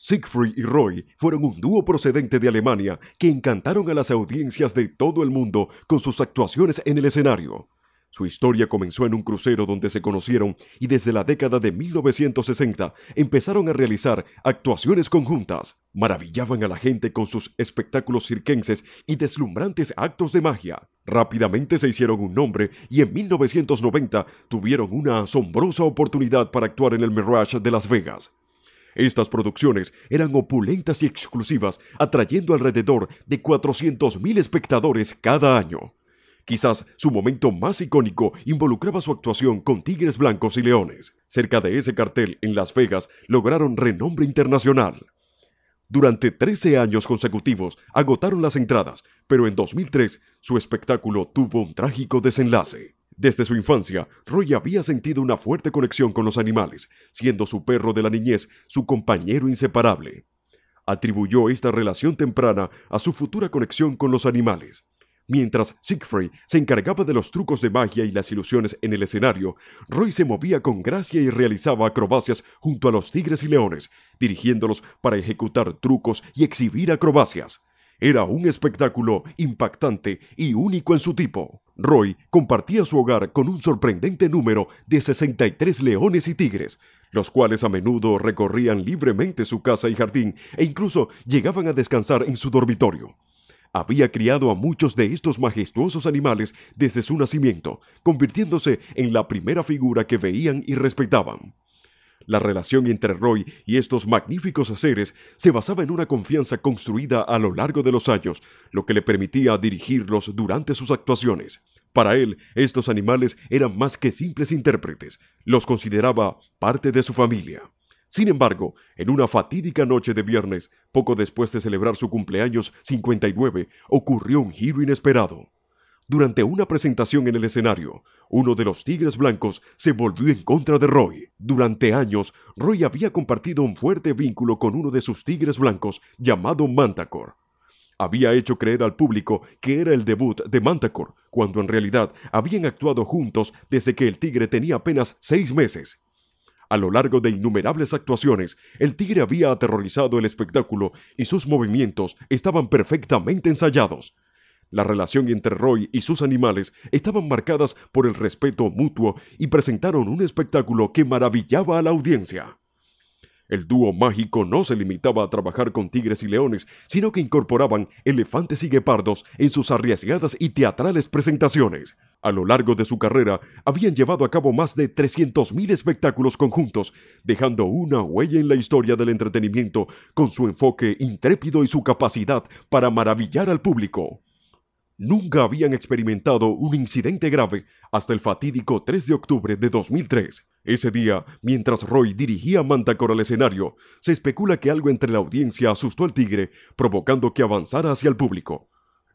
Siegfried y Roy fueron un dúo procedente de Alemania que encantaron a las audiencias de todo el mundo con sus actuaciones en el escenario. Su historia comenzó en un crucero donde se conocieron y desde la década de 1960 empezaron a realizar actuaciones conjuntas. Maravillaban a la gente con sus espectáculos cirquenses y deslumbrantes actos de magia. Rápidamente se hicieron un nombre y en 1990 tuvieron una asombrosa oportunidad para actuar en el Mirage de Las Vegas. Estas producciones eran opulentas y exclusivas, atrayendo alrededor de 400.000 espectadores cada año. Quizás su momento más icónico involucraba su actuación con Tigres Blancos y Leones. Cerca de ese cartel, en Las Vegas, lograron renombre internacional. Durante 13 años consecutivos agotaron las entradas, pero en 2003 su espectáculo tuvo un trágico desenlace. Desde su infancia, Roy había sentido una fuerte conexión con los animales, siendo su perro de la niñez su compañero inseparable. Atribuyó esta relación temprana a su futura conexión con los animales. Mientras Siegfried se encargaba de los trucos de magia y las ilusiones en el escenario, Roy se movía con gracia y realizaba acrobacias junto a los tigres y leones, dirigiéndolos para ejecutar trucos y exhibir acrobacias. Era un espectáculo impactante y único en su tipo. Roy compartía su hogar con un sorprendente número de 63 leones y tigres, los cuales a menudo recorrían libremente su casa y jardín e incluso llegaban a descansar en su dormitorio. Había criado a muchos de estos majestuosos animales desde su nacimiento, convirtiéndose en la primera figura que veían y respetaban. La relación entre Roy y estos magníficos seres se basaba en una confianza construida a lo largo de los años, lo que le permitía dirigirlos durante sus actuaciones. Para él, estos animales eran más que simples intérpretes, los consideraba parte de su familia. Sin embargo, en una fatídica noche de viernes, poco después de celebrar su cumpleaños 59, ocurrió un giro inesperado. Durante una presentación en el escenario, uno de los Tigres Blancos se volvió en contra de Roy. Durante años, Roy había compartido un fuerte vínculo con uno de sus Tigres Blancos llamado MantaCor. Había hecho creer al público que era el debut de MantaCor cuando en realidad habían actuado juntos desde que el Tigre tenía apenas seis meses. A lo largo de innumerables actuaciones, el tigre había aterrorizado el espectáculo y sus movimientos estaban perfectamente ensayados. La relación entre Roy y sus animales estaban marcadas por el respeto mutuo y presentaron un espectáculo que maravillaba a la audiencia. El dúo mágico no se limitaba a trabajar con tigres y leones, sino que incorporaban elefantes y guepardos en sus arriesgadas y teatrales presentaciones. A lo largo de su carrera, habían llevado a cabo más de 300.000 espectáculos conjuntos, dejando una huella en la historia del entretenimiento con su enfoque intrépido y su capacidad para maravillar al público nunca habían experimentado un incidente grave hasta el fatídico 3 de octubre de 2003. Ese día, mientras Roy dirigía Mantacor al escenario, se especula que algo entre la audiencia asustó al tigre, provocando que avanzara hacia el público.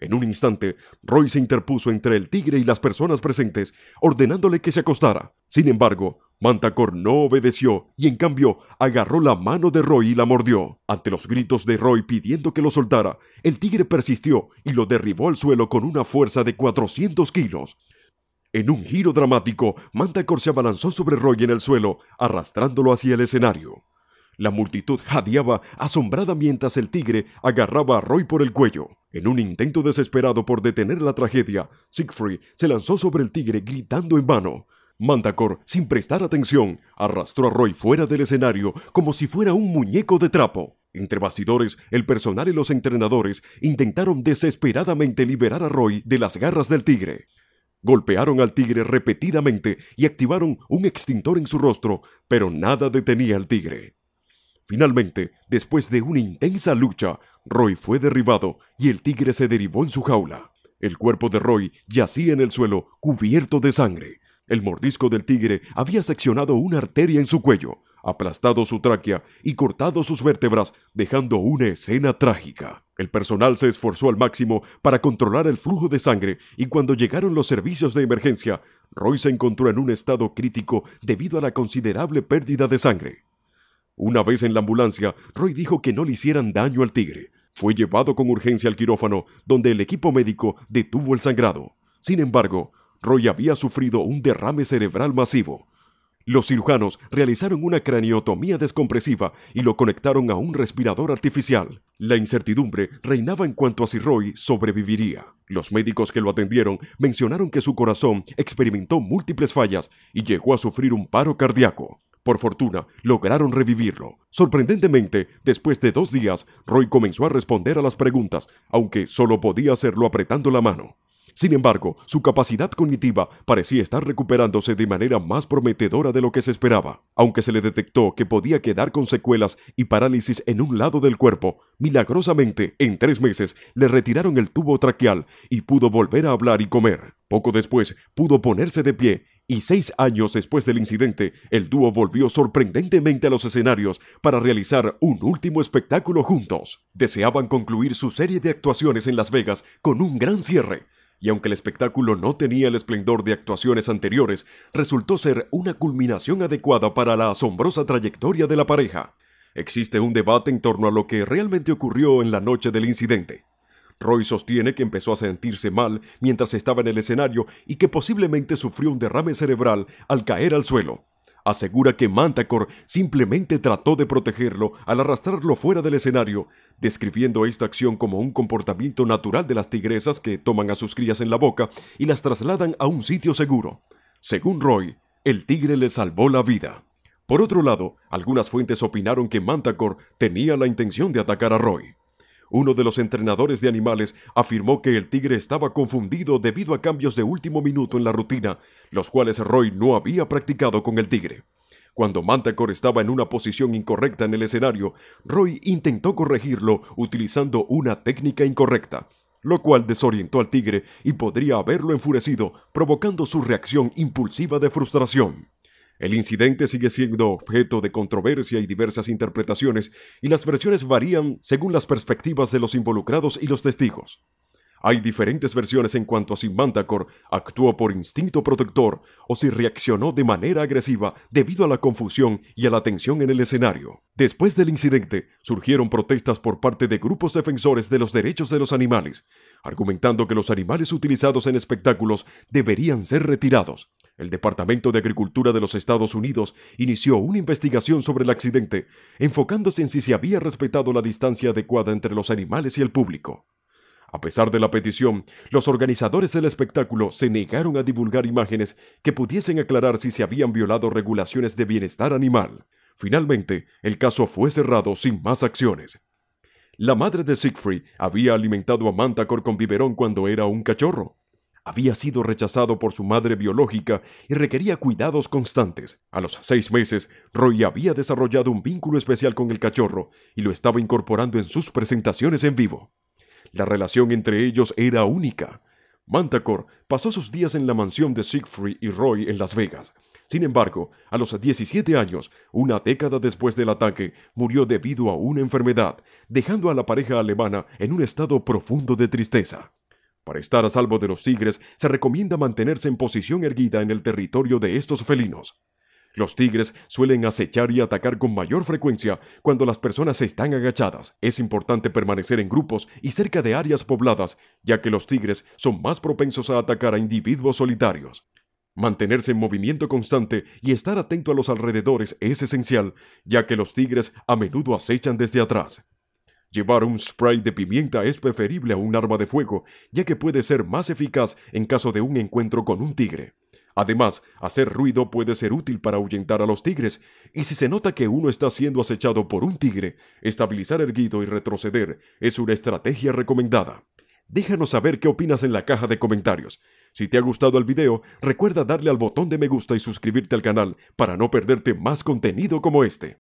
En un instante, Roy se interpuso entre el tigre y las personas presentes, ordenándole que se acostara. Sin embargo, Mantacor no obedeció y en cambio agarró la mano de Roy y la mordió. Ante los gritos de Roy pidiendo que lo soltara, el tigre persistió y lo derribó al suelo con una fuerza de 400 kilos. En un giro dramático, Mantacor se abalanzó sobre Roy en el suelo, arrastrándolo hacia el escenario. La multitud jadeaba asombrada mientras el tigre agarraba a Roy por el cuello. En un intento desesperado por detener la tragedia, Siegfried se lanzó sobre el tigre gritando en vano. Mandacore, sin prestar atención, arrastró a Roy fuera del escenario como si fuera un muñeco de trapo. Entre bastidores, el personal y los entrenadores intentaron desesperadamente liberar a Roy de las garras del tigre. Golpearon al tigre repetidamente y activaron un extintor en su rostro, pero nada detenía al tigre. Finalmente, después de una intensa lucha, Roy fue derribado y el tigre se derivó en su jaula. El cuerpo de Roy yacía en el suelo, cubierto de sangre. El mordisco del tigre había seccionado una arteria en su cuello, aplastado su tráquea y cortado sus vértebras, dejando una escena trágica. El personal se esforzó al máximo para controlar el flujo de sangre y cuando llegaron los servicios de emergencia, Roy se encontró en un estado crítico debido a la considerable pérdida de sangre. Una vez en la ambulancia, Roy dijo que no le hicieran daño al tigre. Fue llevado con urgencia al quirófano, donde el equipo médico detuvo el sangrado. Sin embargo, Roy había sufrido un derrame cerebral masivo. Los cirujanos realizaron una craniotomía descompresiva y lo conectaron a un respirador artificial. La incertidumbre reinaba en cuanto a si Roy sobreviviría. Los médicos que lo atendieron mencionaron que su corazón experimentó múltiples fallas y llegó a sufrir un paro cardíaco. Por fortuna, lograron revivirlo. Sorprendentemente, después de dos días, Roy comenzó a responder a las preguntas, aunque solo podía hacerlo apretando la mano. Sin embargo, su capacidad cognitiva parecía estar recuperándose de manera más prometedora de lo que se esperaba. Aunque se le detectó que podía quedar con secuelas y parálisis en un lado del cuerpo, milagrosamente, en tres meses le retiraron el tubo traqueal y pudo volver a hablar y comer. Poco después pudo ponerse de pie y seis años después del incidente, el dúo volvió sorprendentemente a los escenarios para realizar un último espectáculo juntos. Deseaban concluir su serie de actuaciones en Las Vegas con un gran cierre, y aunque el espectáculo no tenía el esplendor de actuaciones anteriores, resultó ser una culminación adecuada para la asombrosa trayectoria de la pareja. Existe un debate en torno a lo que realmente ocurrió en la noche del incidente. Roy sostiene que empezó a sentirse mal mientras estaba en el escenario y que posiblemente sufrió un derrame cerebral al caer al suelo asegura que MantaCor simplemente trató de protegerlo al arrastrarlo fuera del escenario, describiendo esta acción como un comportamiento natural de las tigresas que toman a sus crías en la boca y las trasladan a un sitio seguro. Según Roy, el tigre le salvó la vida. Por otro lado, algunas fuentes opinaron que MantaCor tenía la intención de atacar a Roy. Uno de los entrenadores de animales afirmó que el tigre estaba confundido debido a cambios de último minuto en la rutina, los cuales Roy no había practicado con el tigre. Cuando Mantacor estaba en una posición incorrecta en el escenario, Roy intentó corregirlo utilizando una técnica incorrecta, lo cual desorientó al tigre y podría haberlo enfurecido, provocando su reacción impulsiva de frustración. El incidente sigue siendo objeto de controversia y diversas interpretaciones, y las versiones varían según las perspectivas de los involucrados y los testigos. Hay diferentes versiones en cuanto a si Mantacor actuó por instinto protector o si reaccionó de manera agresiva debido a la confusión y a la tensión en el escenario. Después del incidente, surgieron protestas por parte de grupos defensores de los derechos de los animales, argumentando que los animales utilizados en espectáculos deberían ser retirados el Departamento de Agricultura de los Estados Unidos inició una investigación sobre el accidente, enfocándose en si se había respetado la distancia adecuada entre los animales y el público. A pesar de la petición, los organizadores del espectáculo se negaron a divulgar imágenes que pudiesen aclarar si se habían violado regulaciones de bienestar animal. Finalmente, el caso fue cerrado sin más acciones. La madre de Siegfried había alimentado a mantacor con biberón cuando era un cachorro había sido rechazado por su madre biológica y requería cuidados constantes. A los seis meses, Roy había desarrollado un vínculo especial con el cachorro y lo estaba incorporando en sus presentaciones en vivo. La relación entre ellos era única. Mantacor pasó sus días en la mansión de Siegfried y Roy en Las Vegas. Sin embargo, a los 17 años, una década después del ataque, murió debido a una enfermedad, dejando a la pareja alemana en un estado profundo de tristeza. Para estar a salvo de los tigres, se recomienda mantenerse en posición erguida en el territorio de estos felinos. Los tigres suelen acechar y atacar con mayor frecuencia cuando las personas están agachadas. Es importante permanecer en grupos y cerca de áreas pobladas, ya que los tigres son más propensos a atacar a individuos solitarios. Mantenerse en movimiento constante y estar atento a los alrededores es esencial, ya que los tigres a menudo acechan desde atrás. Llevar un spray de pimienta es preferible a un arma de fuego, ya que puede ser más eficaz en caso de un encuentro con un tigre. Además, hacer ruido puede ser útil para ahuyentar a los tigres, y si se nota que uno está siendo acechado por un tigre, estabilizar erguido y retroceder es una estrategia recomendada. Déjanos saber qué opinas en la caja de comentarios. Si te ha gustado el video, recuerda darle al botón de me gusta y suscribirte al canal para no perderte más contenido como este.